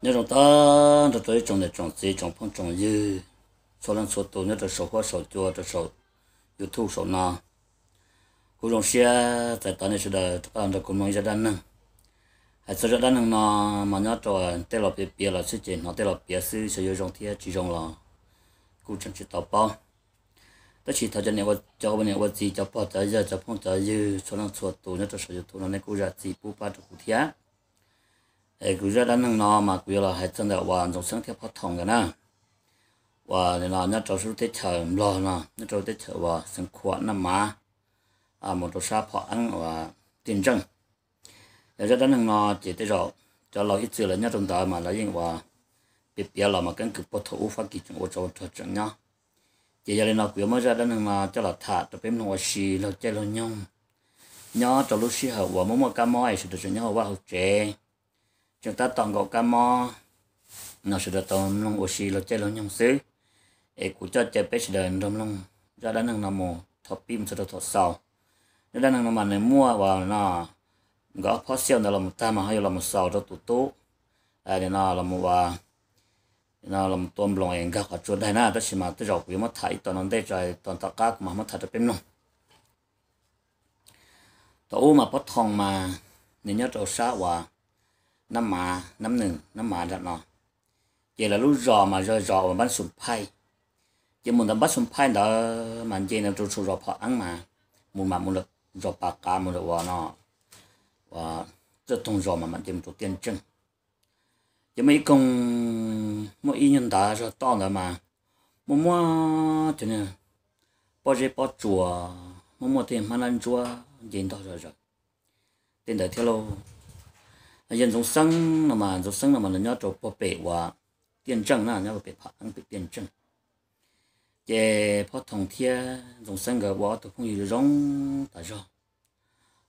那种庄，就最终的庄子、庄棚、庄鱼，说能说多，那种手获、手多，你的手，有徒手拿。古种乡在当年时的，它的功能是在哪？还在在那呢？马家庄，带六别片了，西镇，那带六别是石有钢铁集中了，古称去大宝。在其他几年，我交班，我接班，在叶在棚，在叶，说能说多，那种手就多，那你个人起步把这补贴。ai cứ ra đang nó mà cứ là hai chân đầu hoàn trong sáng theo phát cái na và nên là nhất trong số tết chờ lo nè nhất trong tết chờ và sinh khoa năm má à một trong sa phọ ăn và tiền trăng ra đang nó chỉ tới rồi cho lo ít chữ là nhất trong đó mà là những và biết biết là mà cái cực bất thủ phát kỳ chúng tôi cho chẳng nhá chỉ giờ nó cứ mới ra đang nó cho là thả cho phim nó xì nó chơi nó nhông nhó cho lúc xí hậu và muốn một cái mồi sự tự nhiên và hậu trẻ chúng ta toàn gò cá mò nó sẽ được tôm lông ô xì lo chơi lông nhung xứ ê cụ cho chơi bếp sẽ đền trong lông ra đá năng nằm mồ thọ pin sẽ được thọ sau ra đá năng nằm mà này mua vào nó gõ phát xiêu nó là một ta mà hay là một sầu tụ tụ à để nó là một và nó là một tôm lông em gà khỏi chuột đây nè đó chỉ mà tôi rọc vì mất thải toàn nó đây rồi toàn tạc các mà mất thải cho bếp nông tổ mà bắt thòng mà nên nhớ trâu sát và น้ำหมาน้ำหนึ่ง น้ำหมาดัดนอเจอแล้วรู้รอมาจอรอมันบ้านสุนไพ่เจอมุนตบ้านสุนไพ่เด้อมันเจอเนี่ยตัวสุรอพออังมามุนมามุนละรอปากกามุนละวอนอว่าจะต้องรอมามันเจอตัวเตียนจึงยังไม่กงมื่ออีนันตาจะต้องแล้วมามัวมัวจะเนี่ยปอเจปอจัวมัวมัวเต็มมันนั่นจัวเย็นต่อจอจอเต็มแต่เที่ยว人从生那么就生那么人家做不白话辩证那人家不白怕安被辩证，也怕同天从生个话都朋友容大家，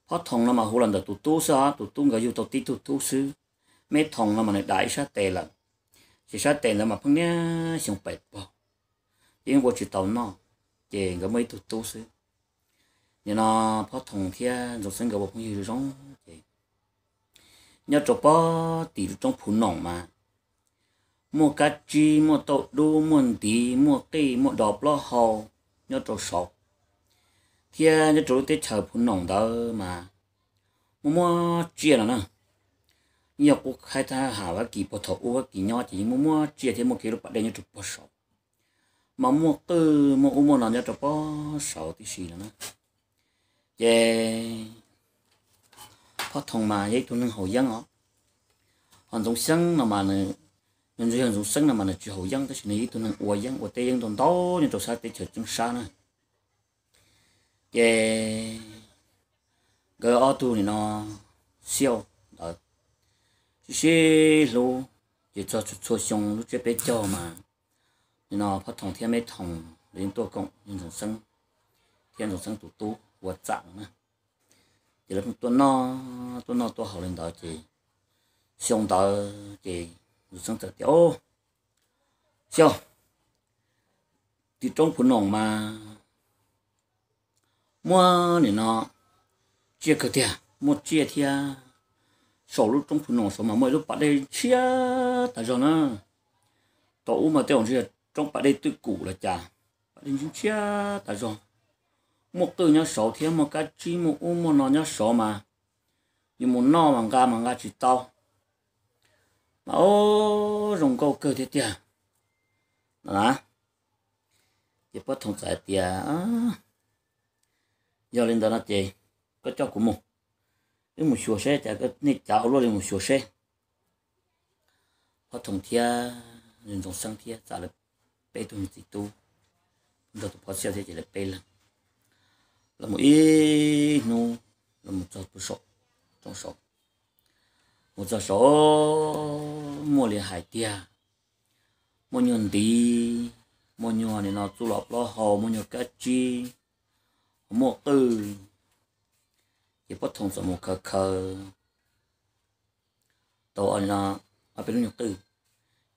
怕同那么可能的读多少读多个有到底读多少，没同那么你大一下得了，一下得了嘛朋友想白吧，因为我知道那，也个没读多少，你那怕同天从生个我朋友容。nhớ chỗ bó tí trong phủ nồng mà mua cá chi mua tổ đu mua tí mua cây mua đỏ lo hồ nhớ chỗ sọc thì nhớ chỗ tết chờ phủ nồng đó mà mua mua chia là nè nhiều cũng khai thác hà và kỳ bột thổ u kỳ nho chỉ mua mua chia thì mua cái lúc bắt đây nhớ chỗ bó sọc mà mua cơ mua u mua nó nhớ chỗ bó sọc thì xì là nè yeah phát thông mà vậy tôi nâng hậu dân ó hoàn giống sân là mà này nên duy hàng giống sân là mà này chỉ hậu dân tôi chỉ này tôi nâng ua dân ua tây dân toàn to nhưng tôi sai tây chợ chân xa nữa cái cái ô tô này nó siêu đó chỉ xe lô chỉ cho cho xong lúc chơi bé cho mà nên nó phát thông thiên mấy thông đến tôi công nhưng giống sân thiên giống sân tụ tụ ua dạng nữa chỉ là tôi nó tôi nó tôi học lên đó chỉ xong đó chỉ xong thật tiêu xong thì trong phụ nông mà mua này nó chia cái tiền mua chia thì sổ lúc trong phụ nông xong mà mỗi lúc bắt đây chia tại sao nó tổ mà tiêu gì trong bắt đây tôi cũ là chả bắt đây chia tại sao một từ nhau sáu thiếu một cái chỉ một u một nó nhau sáu mà như một no mà ga mà ga chỉ tao mà ô rồng câu cơ thế tiền đó chỉ bắt thông giải tiền giờ lên đó là gì có cho cũng một cái một số xe chả cái nít cháu luôn một số xe bắt thông thia nhìn dòng sáng thia trả lời bê tông dịch tu chúng ta tụ bắt xe thì chỉ là bê lăng là một ít nu, là một cho tôi sổ trong sổ một giờ sổ mua liền hải tia mua nhon tí mua nhon thì nó tu lọc lo hồ mua nhon cá chi mua tư thì bất thông sở một khờ khờ tôi ăn là ở bên nhon tư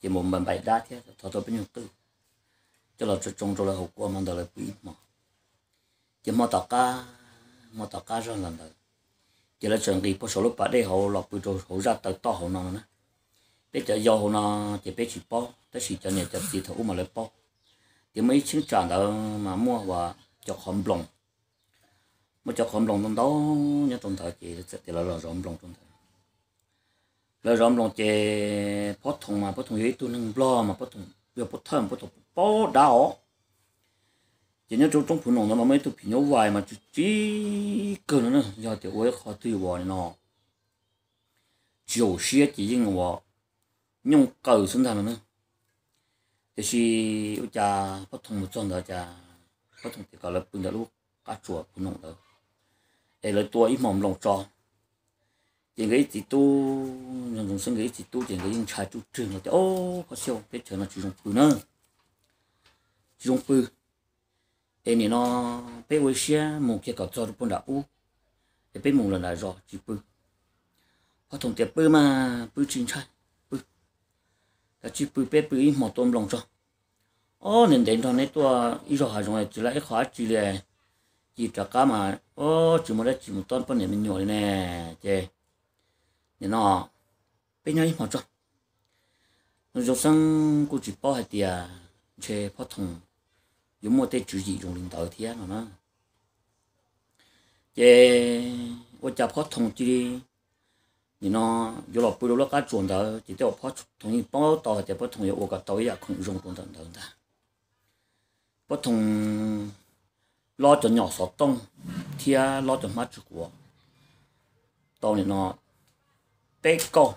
chỉ một mình bảy đá thế thôi tôi bên nhon tư cho là trong trong là hậu quả mang đó là quý mà chỉ mò tọt cá mò tọt cá rồi lần đầu chỉ là chuẩn bị po số lúc bà đây hậu lọc bùi trâu hậu ra tới to hậu nó nữa bé chợ do hậu nó chỉ biết chỉ po tới chỉ cho nhà chợ chỉ thấu mà lấy po thì mấy chứng tràn đó mà mua và cho khom lồng mà cho khom lồng trong đó nhớ trong thời chỉ thì là rộng lồng trong thời là rộng lồng chỉ po thùng mà po thùng ấy tu nâng lo mà po thùng vừa po thơm po thùng po đào 人家就种葡萄的嘛，没都比较歪嘛，就这个呢，要得我也好对我的呢。九十也几应我，用高生产的呢，就是有家不同的种的家，不同的搞了不的路，搞做不弄的，哎，来多一毛弄着。tiền cái chỉ tu nhân dùng sinh cái chỉ tu tiền cái dùng trái tu trường là ô có siêu biết chờ là chỉ dùng phứ nữa chỉ dùng phứ thế nên nó bé quay xe một kia cọt cho được đã u thì bé một lần là rõ chỉ bự họ thùng tiệp bự mà bự chính chay, bự là chỉ bự bé bự một tôm lòng cho ô nên đến thằng này tôi ít rõ hàng rồi chỉ lại khó chỉ là chỉ trả cá mà ô chỉ một đấy chỉ một tôm bự này mình nhồi nè thế, nên nó bé nhau một cho rồi sang cô chỉ bỏ hết tiền chơi phát thùng 有 một cái chủ gì trong linh đạo thì nó nó chế ô chập khó thông chi đi thì nó vô lọc bùi lọc cá chuyện đó chỉ tiêu phát thông những bao tàu thì phó thông yêu cả tàu ya không dùng chuồn tận tận ta phó thông lo cho nhỏ sọt đông, thì lo cho mắt chụp của đâu này nó bé con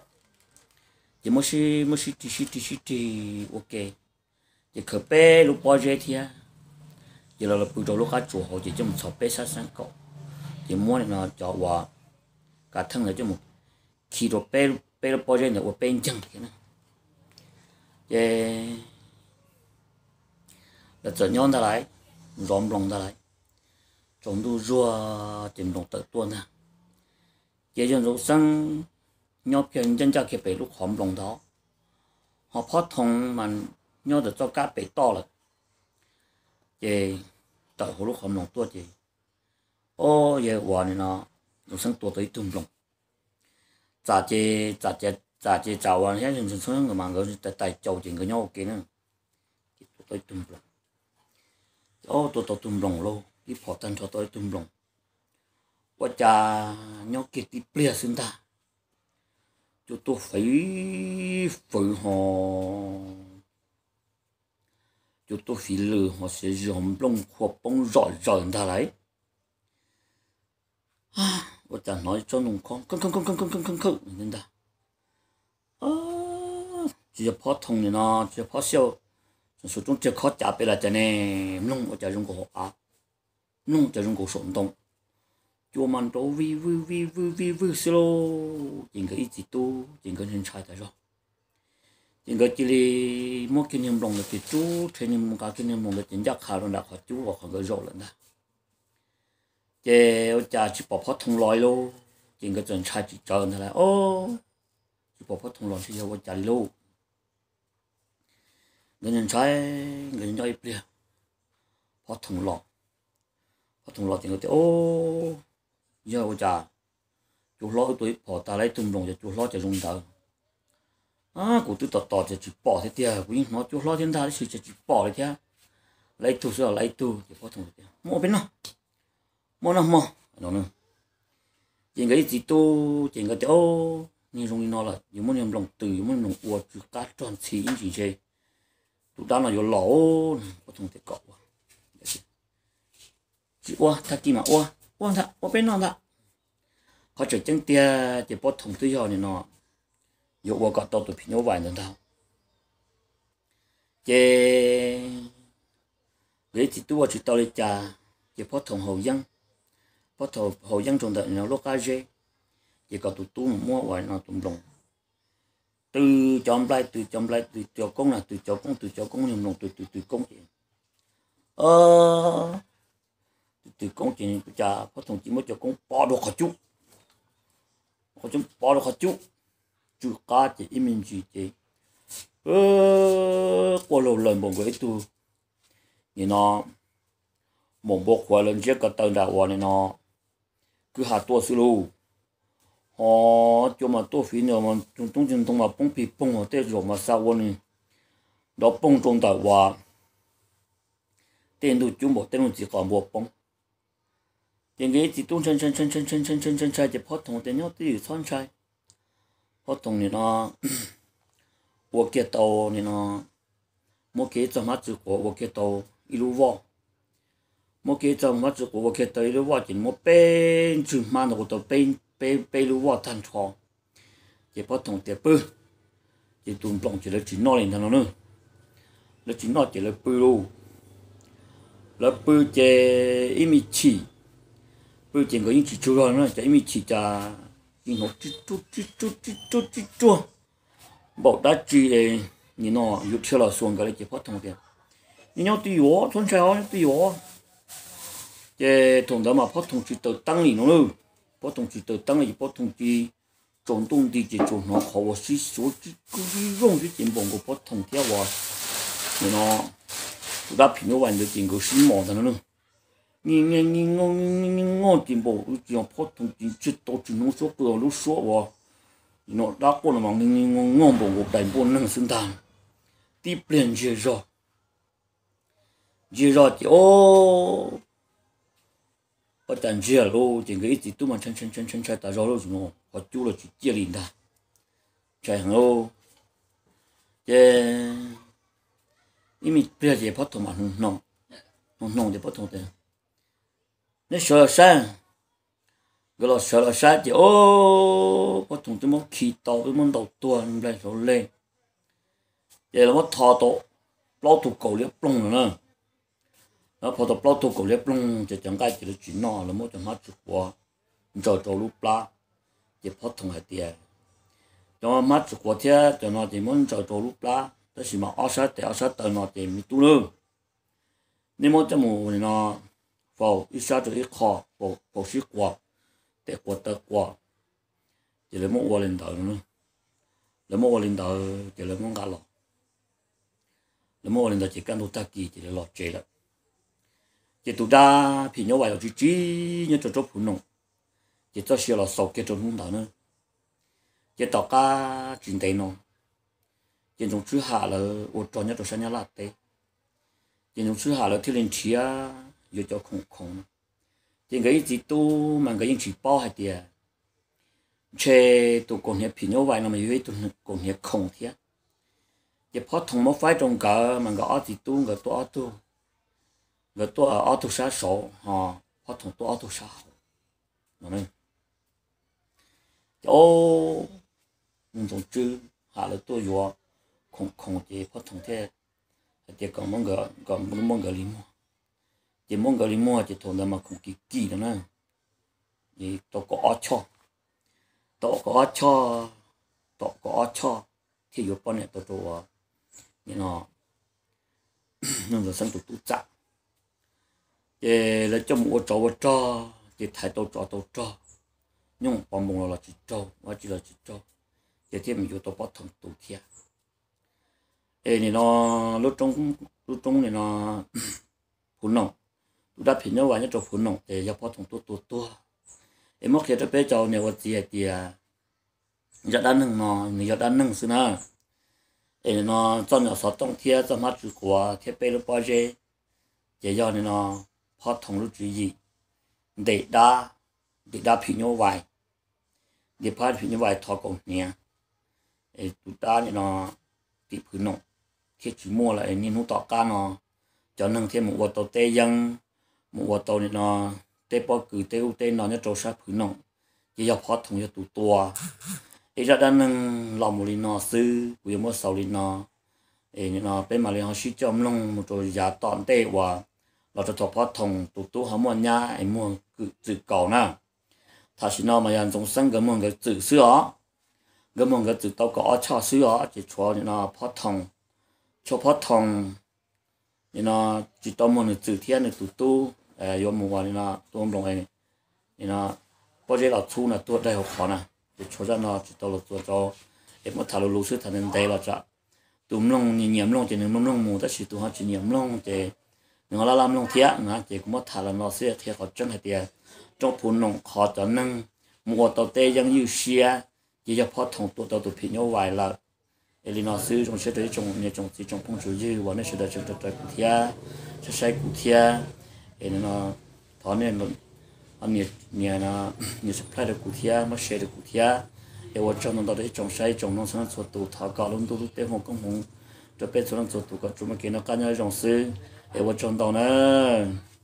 chỉ mới chỉ mới chỉ chỉ chỉ chỉ ok chỉ khởi bé lúc bao giờ thì giờ là bây giờ lúc cá chùa họ chỉ cho một sọp bé sát sáng cọ thì mua này nó cho hòa là cho một khi rồi bé bé là bao giờ là bé chân cái này giờ là chở nhon ra lại rộm rộm ra lại chúng tôi rùa tìm đồng tự tuôn ra giờ chúng tôi sang nhau phiền chân cho kịp bị lúc hòm rộm đó họ phát thông mà nhau được cho cá bị to rồi giờ tại hồ lúc hầm lòng tua chị ô giờ hòa này nó nó sang tua tới tung lòng chả chị chả chị chả chị chả hòa hết những chuyện người mà người ta tại chầu chị người nhau kia nữa chị tua tới tung lòng ô tua tới tung lòng luôn đi phò tan cho tới tung lòng quá cha nhau kia tí plia xin ta chú tôi phải phụ họ 就 tô phí lư họ sẽ rộng lông khua bông rõ rõ ra lại à tôi chẳng nói cho nông con không không không không không không không ta à chỉ là phát thông này nó chỉ là phát siêu trong số chỉ khó trả bây là cho nên nông ở chợ chúng cổ nông chợ chúng cổ sống động cho mình đâu vi vi vi vi vi vi xí lô chỉ ít gì tu chỉ cái nên sai tại chúng chỉ kinh kinh nghiệm nghiệm đồng đồng thêm những cái 人家这里没给你们弄了的猪，给你们家给你们弄了，人家看了那块猪，我看个肉了呢。这我家去婆婆同来喽，人家准差去找他来哦，去婆婆同来去我家里喽。người nhân trái người nhân chỉ bỏ họ thùng luôn chỉ chỉ bỏ họ thùng lọ thì người ta ô giờ cha chú lọ tuổi bỏ ta lấy thùng đồng cho chú lọ cho dùng đời à ah, tôi tỏ tỏ chỉ chỉ bỏ thế tia cũng nó chú lo thiên ta chỉ chỉ bỏ thế tia lấy tu sửa lấy tu chỉ có thằng tia mua bên nó mua nó mua nó nữa chỉ cái gì tu chỉ cái tiêu nhưng là những món lòng từ những món lòng uo chú tròn xí những chuyện tụi ta là có lỗ có thằng tia cọ chỉ uo ta kia mà uo uo ta uo bên nó ta họ chỉ chân tia chỉ bỏ thằng tư này nó yo wo ka to tu pi nyo wa nyo dao che về chỉ tu chỉ tao lấy trà chỉ phát thùng hậu dân phát thùng hậu dân trong đời nó lúc ai dễ chỉ có tụi tu mua hoài nó tụi đồng từ chom lại từ chom lại từ cho công là từ cho công từ cho công nhiều lòng từ từ từ công chuyện ờ từ từ công chuyện trà phát thùng chỉ mới cho công bỏ đồ khó chú khó chú bỏ đồ khó chú chú cá chỉ im im chỉ thế ờ qua lâu lần bọn cái tu như nó mong bốc qua lần trước cái tàu đã qua này nó cứ hạt tua xíu, lù họ cho mà tua phí nữa mà chúng chúng chúng chúng mà bông phí bông họ tê rồi mà sao vậy đó bông trong đại hòa tên đồ chúng bộ tên đồ chỉ còn bộ bông tiền cái chỉ tung chân chân chân chân chân chân chân chân chân chỉ phát thông tên nhau tự son trai พราะตรงนี้เนาะวัวเกียโตนี่เนาะโมเกียจมัดจุกวัวเกียโตอีรู้ว่าโมเกียจมัดจุกวัวเกียโตอีรู้ว่าจินโมเป็นจุมาหนูตัวเป็นเป็นเป็นรู้ว่าทันทองเจ็บพอตรงเตียปื้อเจ็บตุ่มปล่องเจ็บแล้จินนอเลยทันเนาะแล้วจินนอเจ็บแล้ปื้อรู้แล้วปื้อเจ็อิมิชิปื้อเจ็บก็ยิ่งชิชูร้อนเนาะจะอิมิชิจะ你侬蜘蛛蜘蛛蜘蛛蜘蛛，宝大鸡嘞，你侬又跳了双个嘞，就跑同边，你侬对我，从小我对我，这同咱嘛跑同去到当你侬喽，跑同去到当你跑同去。中东地就做那好我是所知故事用是进步个不同的话，那，我那朋友玩的进个是毛的了。你你你我你你我进步，讲普通进去多进农说不要都说我，你那过了嘛？你你我我不我带不能生蛋，第不能介绍，介绍的哦，不但介喽，这个一直都嘛成成成成成打扰了什么？我丢了去接领的，这样喽，这因为不要接普通嘛，弄弄弄的普通的。nó sợ sa cái lo sờ là sa thì ô có thùng tôi muốn khi tàu tôi muốn đầu tua lên lại lên để là mất thọ tổ lo tụ cầu liếp plong nữa nó phải tập lo tụ cầu liếp plong chỉ chẳng cái chỉ là chuyện nọ là mất chẳng hết chục quá giờ trâu lúc lá chỉ phát thùng hai tiền cho mất chục quá thế cho nó thì muốn giờ trâu lúc lá đó chỉ mà ở sát thì ở sát tờ nó thì mình tu lương nên mất cho mù nó 否一下子一考否否是挂，得挂得挂，就那么我领导呢，那么我领导就那么干了，那么我领导就干到自己就落职了，就读大平遥外头去追，你做做普通，就做些了少给做领导呢，就大家军队呢，就从初下了我专业做生意拉的，就从初下了天天吃啊。yo cho khủng khủng chỉ cái gì tu mà cái gì bỏ bao hạt tiền chế tu còn hiệp phi nhau vậy nó mà yêu tu còn hiệp khủng thế giờ phát thông một phải trong cờ, mà cái ở gì tu cái tu ở tu cái tu ở ở tu sa số họ phát thông tu ở tu sa nó nên ô mình tổng chứ hạ là tôi vừa khủng khủng chế phát thông thế thì còn mong cái còn mong cái gì mà chỉ muốn cái mua chỉ thôi ra mà không kỳ kỳ đó nè vậy tôi có cho tôi có cho tôi có cho thì yếu bọn này tôi tôi như nó nó rồi sang tụt tụt chặt chỉ là cho mua trò mua trò chỉ thấy tôi trò tôi trò nhưng bọn mông là chỉ cho, mà chỉ là chỉ cho, chỉ thêm mình vô bắt thằng tụt kia ê này nó lúc trong lúc trong này nó hỗn nồng ดับผินยาวานี่ตฝุ่นหนองเตยพอถงตัวตัวตัวเอ็มก็เขียนจะไปเจ้าเนี่ยว่าเจียเจียยอดด้านหนึ่งนอหนึ่งยอดด้านหนึ่งสินะเอ็นนอจอนยอีสอดต้องเทียจะมาจุกัวเทียไปรูปอเจเจียยอดเนี่ยนอพอถงรู้จีจีเด็ดดาเด็ดดาผินยาวายเด็ดพวพาผินยาวายทอกงเนี่ยเอ็ตุดาเนี่ยนอติผืนหนองเทียจ่มัวละเอ็นนี่นู้ต่อการนอจอนหนึ่งเทียมวัวโตเตยัง mua tàu này nó tế bò cử tế u tế nó nhớ trâu sát phứ nọ chỉ dọc phát thông cho tụ tua ý ra đan nâng lòng một nó sư quý một sáu lì nó ý nó bên mà lì họ sĩ cho ông một trâu giá tọn tế và là cho thọ phát thông tu họ mua nhà ấy cử tự cầu na thà sĩ nó mà dàn giống sân cái mong cái tự sửa cái mong cái tự tao có cho sửa chỉ cho nó phát thông cho phát thông nó chỉ tao muốn tự thiên được tụ tu 呃，有木管的那多么容易，你那不知道粗呢多在好看呢，就出在那就到了做着，也没他了路水他能带了着，都不弄你年不弄就能弄弄木，但是都还是年不弄就，我拉拉弄贴，我就没他了那些贴好真还贴，中铺弄好着弄，木到带样有些，也要怕痛多到都皮牛歪了。里那水种些这种那种这种碰出去，我那时候就在在古天，在晒古天。ene na thane ma ami nia na ni supply de ku thia ma share de ku thia e wa chong da de chong sai chong nong san so tu tha ka lom tu te hong kong hong cho pe chong so tu ka chu ma ke na ka nya jong se e wa chong da na